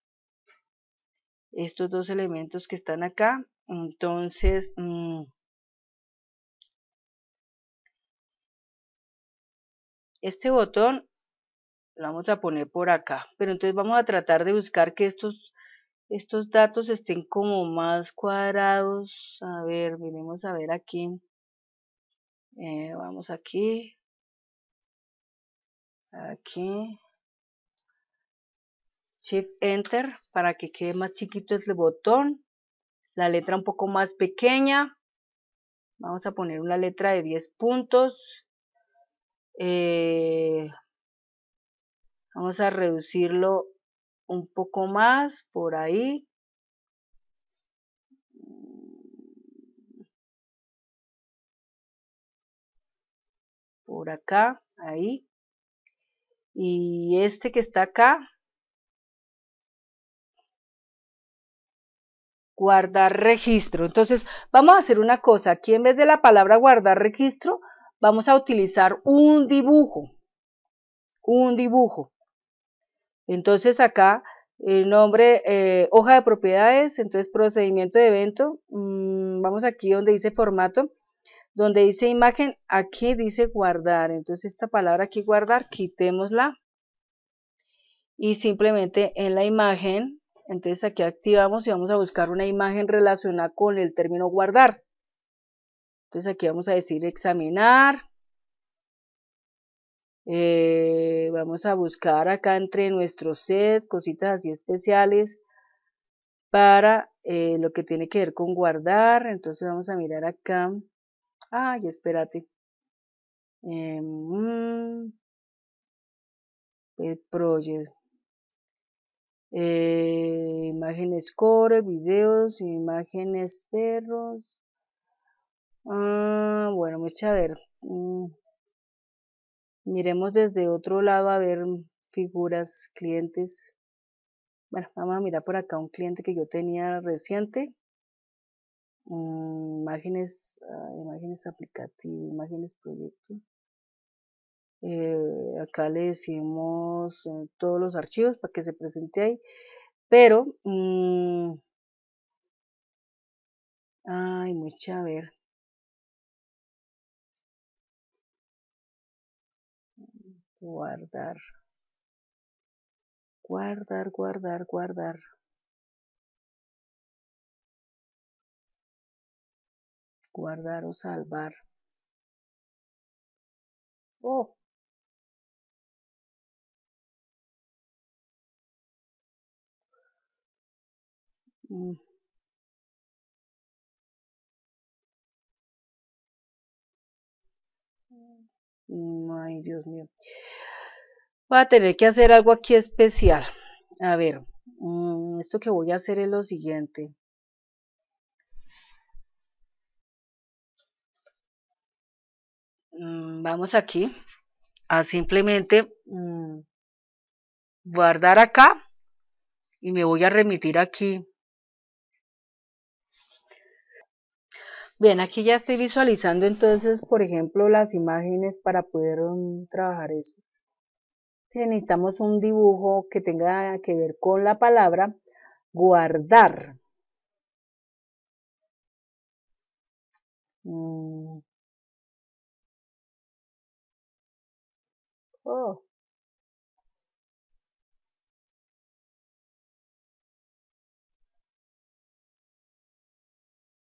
estos dos elementos que están acá entonces mm, este botón lo vamos a poner por acá pero entonces vamos a tratar de buscar que estos estos datos estén como más cuadrados a ver miremos a ver aquí eh, vamos aquí aquí Shift Enter para que quede más chiquito el botón. La letra un poco más pequeña. Vamos a poner una letra de 10 puntos. Eh, vamos a reducirlo un poco más por ahí. Por acá, ahí. Y este que está acá, guardar registro. Entonces, vamos a hacer una cosa. Aquí en vez de la palabra guardar registro, vamos a utilizar un dibujo. Un dibujo. Entonces, acá el nombre, eh, hoja de propiedades, entonces procedimiento de evento. Mm, vamos aquí donde dice formato. Donde dice imagen, aquí dice guardar. Entonces, esta palabra aquí guardar, quitémosla. Y simplemente en la imagen entonces aquí activamos y vamos a buscar una imagen relacionada con el término guardar. Entonces aquí vamos a decir examinar. Eh, vamos a buscar acá entre nuestro set cositas así especiales para eh, lo que tiene que ver con guardar. Entonces vamos a mirar acá. Ay, espérate. Em, mm, el project. Eh, imágenes core, videos, imágenes perros. Ah, bueno, mucha a ver. Mm. Miremos desde otro lado a ver figuras, clientes. Bueno, vamos a mirar por acá un cliente que yo tenía reciente. Mm, imágenes, ah, imágenes aplicativo, imágenes proyecto. Eh, acá le decimos eh, todos los archivos para que se presente ahí pero, mmm, ay, mucha, a ver. Guardar. Guardar, guardar, guardar. Guardar o salvar. Oh, Mm. Mm, ay, Dios mío. Va a tener que hacer algo aquí especial. A ver, mm, esto que voy a hacer es lo siguiente. vamos aquí a simplemente guardar acá y me voy a remitir aquí Bien, aquí ya estoy visualizando entonces, por ejemplo, las imágenes para poder mm, trabajar eso. necesitamos un dibujo que tenga que ver con la palabra guardar. Mm. Oh.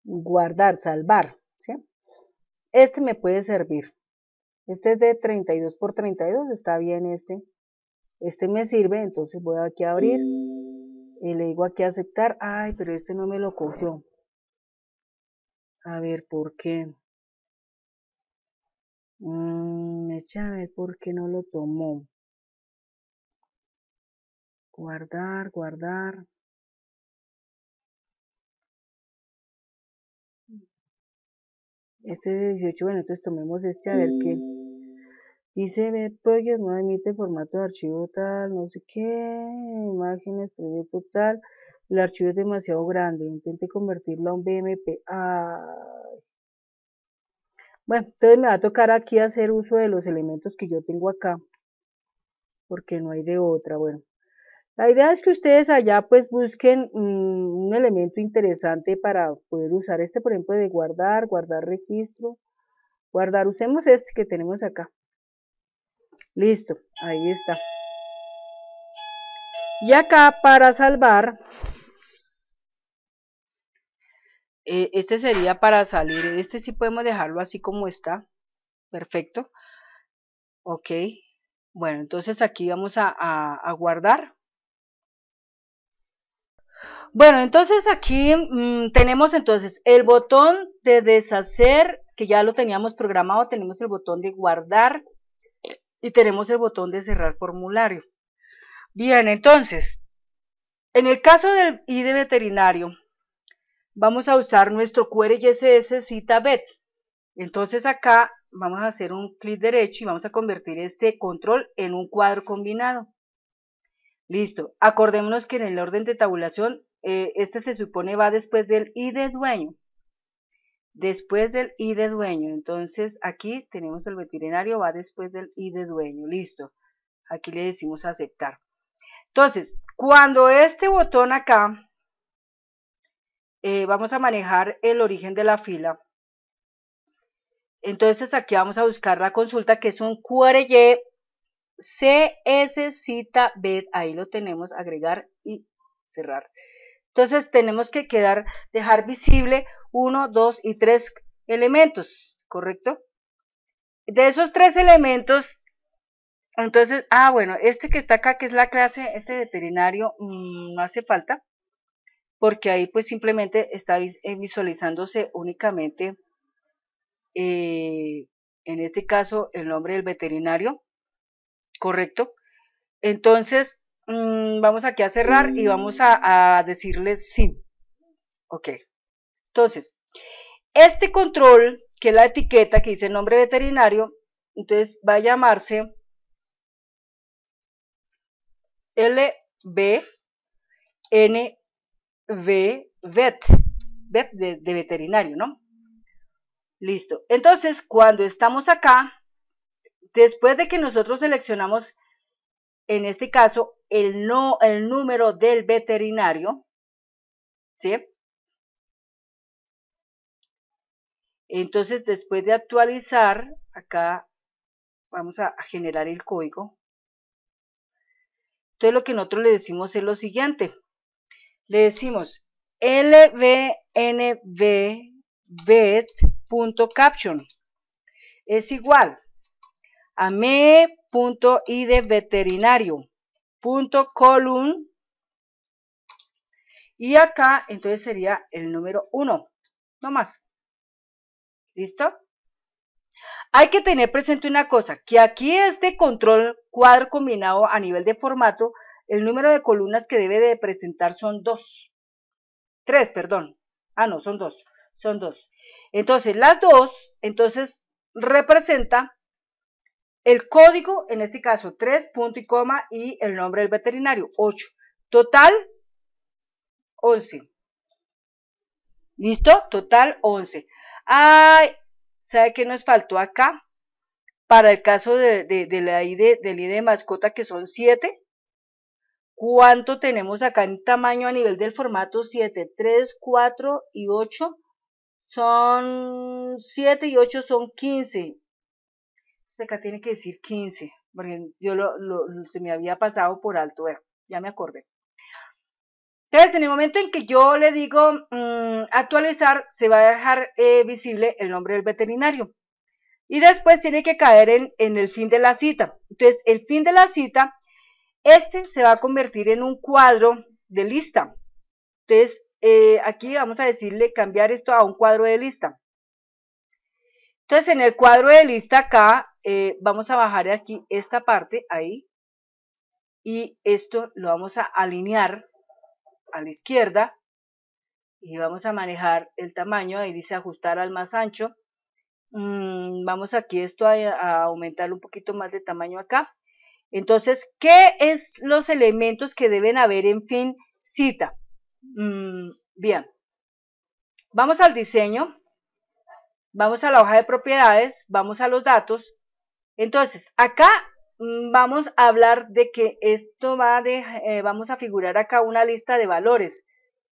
guardar, salvar. Este me puede servir. Este es de 32 por 32, está bien este. Este me sirve, entonces voy aquí a abrir. Y le digo aquí aceptar. Ay, pero este no me lo cogió. A ver, ¿por qué? me mm, echa a ver por qué no lo tomó. Guardar, guardar. Este de 18, bueno, entonces tomemos este a ver qué. Mm. Dice, proyecto no admite formato de archivo tal, no sé qué, imágenes, proyecto tal. El archivo es demasiado grande, intente convertirlo a un BMP. Ay. Bueno, entonces me va a tocar aquí hacer uso de los elementos que yo tengo acá, porque no hay de otra. Bueno, la idea es que ustedes allá pues busquen mm, un elemento interesante para poder usar este, por ejemplo, de guardar, guardar registro, guardar. Usemos este que tenemos acá. Listo, ahí está. Y acá para salvar, eh, este sería para salir, este sí podemos dejarlo así como está, perfecto. Ok, bueno, entonces aquí vamos a guardar bueno, entonces aquí mm, tenemos entonces el botón de deshacer, que ya lo teníamos programado, tenemos el botón de guardar y tenemos el botón de cerrar formulario. Bien, entonces, en el caso del ID veterinario, vamos a usar nuestro QRSS cita vet. Entonces acá vamos a hacer un clic derecho y vamos a convertir este control en un cuadro combinado. Listo, acordémonos que en el orden de tabulación eh, este se supone va después del y de dueño. Después del y de dueño. Entonces aquí tenemos el veterinario va después del y de dueño. Listo. Aquí le decimos aceptar. Entonces, cuando este botón acá, eh, vamos a manejar el origen de la fila. Entonces aquí vamos a buscar la consulta que es un QRY CS cita ahí lo tenemos, agregar y cerrar. Entonces tenemos que quedar, dejar visible uno, dos y tres elementos, ¿correcto? De esos tres elementos, entonces, ah, bueno, este que está acá, que es la clase, este veterinario, mm, no hace falta, porque ahí pues simplemente está eh, visualizándose únicamente, eh, en este caso, el nombre del veterinario, ¿correcto? Entonces, Mm, vamos aquí a cerrar y vamos mm. a, decirles sí. Ok. Entonces, este control, que es la etiqueta que dice nombre veterinario, entonces va a llamarse LBNV vet, vet de, veterinario, ¿no? Listo. Entonces, cuando estamos acá, después de que nosotros seleccionamos, en este caso, el, no, el número del veterinario, ¿sí? Entonces, después de actualizar, acá vamos a generar el código. Entonces, lo que nosotros le decimos es lo siguiente. Le decimos lbnbvet.caption es igual a me.id veterinario punto column y acá entonces sería el número 1, no más. ¿Listo? Hay que tener presente una cosa, que aquí este control cuadro combinado a nivel de formato, el número de columnas que debe de presentar son 2, 3, perdón. Ah, no, son 2, son 2. Entonces, las 2, entonces representa el código, en este caso, 3, punto y coma, y el nombre del veterinario, 8. Total, 11. ¿Listo? Total, 11. Ay, ¿sabe qué nos faltó acá? Para el caso de, la ID, del ID de mascota, que son 7. ¿Cuánto tenemos acá en tamaño a nivel del formato 7? 3, 4 y 8 son 7 y 8 son 15 acá tiene que decir 15, porque yo lo, se me había pasado por alto, ya me acordé. Entonces, en el momento en que yo le digo mm, actualizar, se va a dejar eh, visible el nombre del veterinario. Y después tiene que caer en, el fin de la cita. Entonces, el fin de la cita, este se va a convertir en un cuadro de lista. Entonces, eh, aquí vamos a decirle cambiar esto a un cuadro de lista. Entonces, en el cuadro de lista acá, eh, vamos a bajar aquí esta parte, ahí, y esto lo vamos a alinear a la izquierda, y vamos a manejar el tamaño, ahí dice ajustar al más ancho, mm, vamos aquí esto a, aumentar un poquito más de tamaño acá, entonces, ¿qué es los elementos que deben haber en fin cita? Mm, bien, vamos al diseño, Vamos a la hoja de propiedades, vamos a los datos. Entonces, acá mm, vamos a hablar de que esto va de, eh, vamos a figurar acá una lista de valores.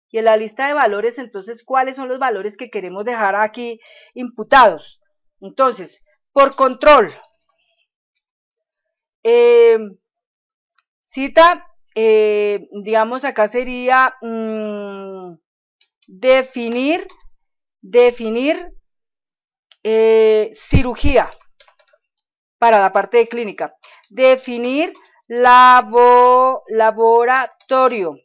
Y en la lista de valores, entonces, ¿cuáles son los valores que queremos dejar aquí imputados? Entonces, por control, eh, cita, eh, digamos, acá sería mm, definir, definir eh, cirugía para la parte de clínica. Definir laboratorio.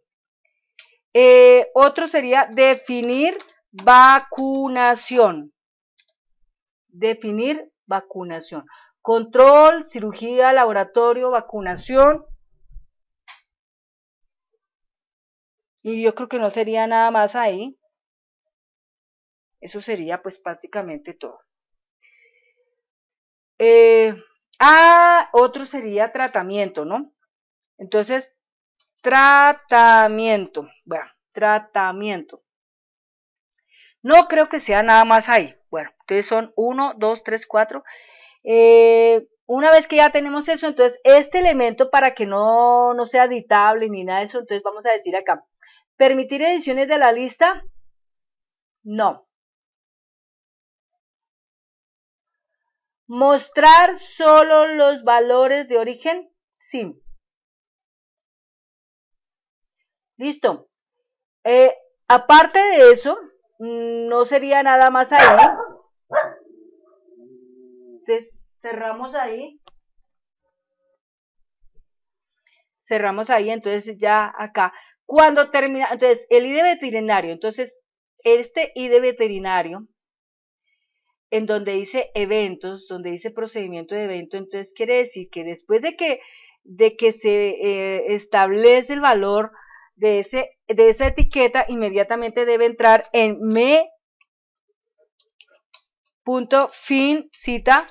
Eh, otro sería definir vacunación. Definir vacunación. Control, cirugía, laboratorio, vacunación. Y yo creo que no sería nada más ahí. Eso sería pues prácticamente todo. Eh, ah, otro sería tratamiento, ¿no? Entonces, tratamiento. Bueno, tratamiento. No creo que sea nada más ahí. Bueno, entonces son 1, 2, 3, 4. Una vez que ya tenemos eso, entonces este elemento para que no, no sea editable ni nada de eso, entonces vamos a decir acá, ¿permitir ediciones de la lista? No. Mostrar solo los valores de origen, sí. Listo. Eh, aparte de eso, mm, no sería nada más ahí. Entonces, cerramos ahí. Cerramos ahí, entonces ya acá. Cuando termina, entonces, el ID veterinario, entonces, este ID veterinario en donde dice eventos, donde dice procedimiento de evento, entonces quiere decir que después de que, de que se eh, establece el valor de, ese, de esa etiqueta, inmediatamente debe entrar en me punto fin cita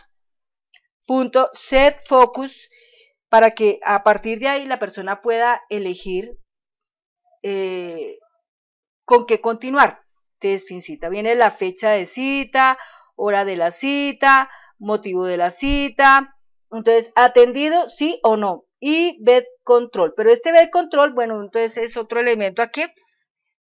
set focus para que a partir de ahí la persona pueda elegir eh, con qué continuar. Entonces, fin cita, viene la fecha de cita, hora de la cita, motivo de la cita. Entonces, atendido, sí o no. Y bed control. Pero este bed control, bueno, entonces es otro elemento aquí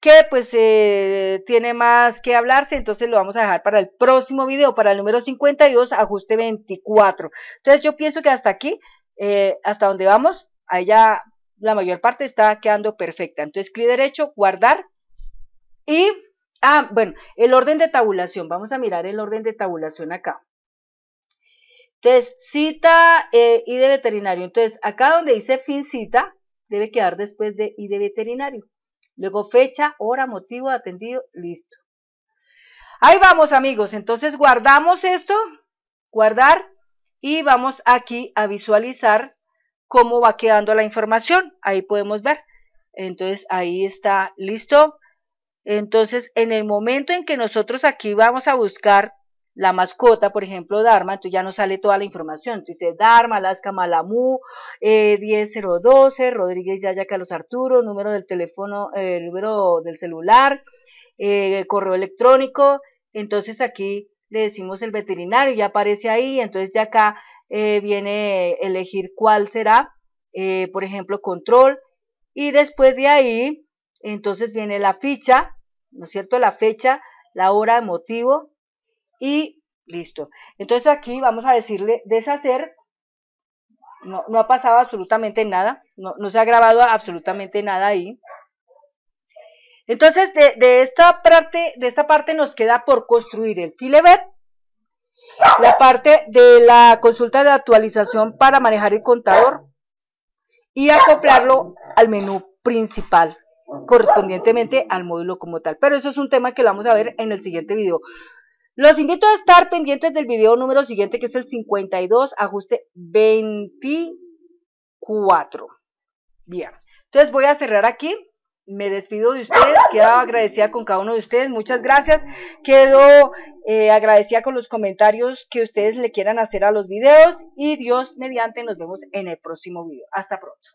que pues eh, tiene más que hablarse, entonces lo vamos a dejar para el próximo video, para el número 52, ajuste 24. Entonces yo pienso que hasta aquí, eh, hasta donde vamos, ahí ya la mayor parte está quedando perfecta. Entonces clic derecho, guardar y Ah, bueno, el orden de tabulación. Vamos a mirar el orden de tabulación acá. Entonces, cita y eh, de veterinario. Entonces, acá donde dice fin cita, debe quedar después de y de veterinario. Luego fecha, hora, motivo, atendido, listo. Ahí vamos, amigos. Entonces, guardamos esto, guardar, y vamos aquí a visualizar cómo va quedando la información. Ahí podemos ver. Entonces, ahí está listo. Entonces, en el momento en que nosotros aquí vamos a buscar la mascota, por ejemplo, Dharma, entonces ya nos sale toda la información. Entonces, dice Dharma, Alaska Malamú, eh, 10012, Rodríguez Yaya Carlos Arturo, número del teléfono, eh, número del celular, eh, correo electrónico. Entonces aquí le decimos el veterinario, ya aparece ahí, entonces de acá eh, viene elegir cuál será, por ejemplo, control. Y después de ahí, entonces viene la ficha, ¿no es cierto? La fecha, la hora, motivo y listo. Entonces aquí vamos a decirle deshacer. No, ha pasado absolutamente nada, no, se ha grabado absolutamente nada ahí. Entonces de, esta parte, de esta parte nos queda por construir el web, la parte de la consulta de actualización para manejar el contador y acoplarlo al menú principal correspondientemente al módulo como tal. Pero eso es un tema que lo vamos a ver en el siguiente video. Los invito a estar pendientes del video número siguiente que es el 52, ajuste 24. Bien, entonces voy a cerrar aquí. Me despido de ustedes, quedo agradecida con cada uno de ustedes, muchas gracias. Quedo eh, agradecida con los comentarios que ustedes le quieran hacer a los videos y Dios mediante nos vemos en el próximo video. Hasta pronto.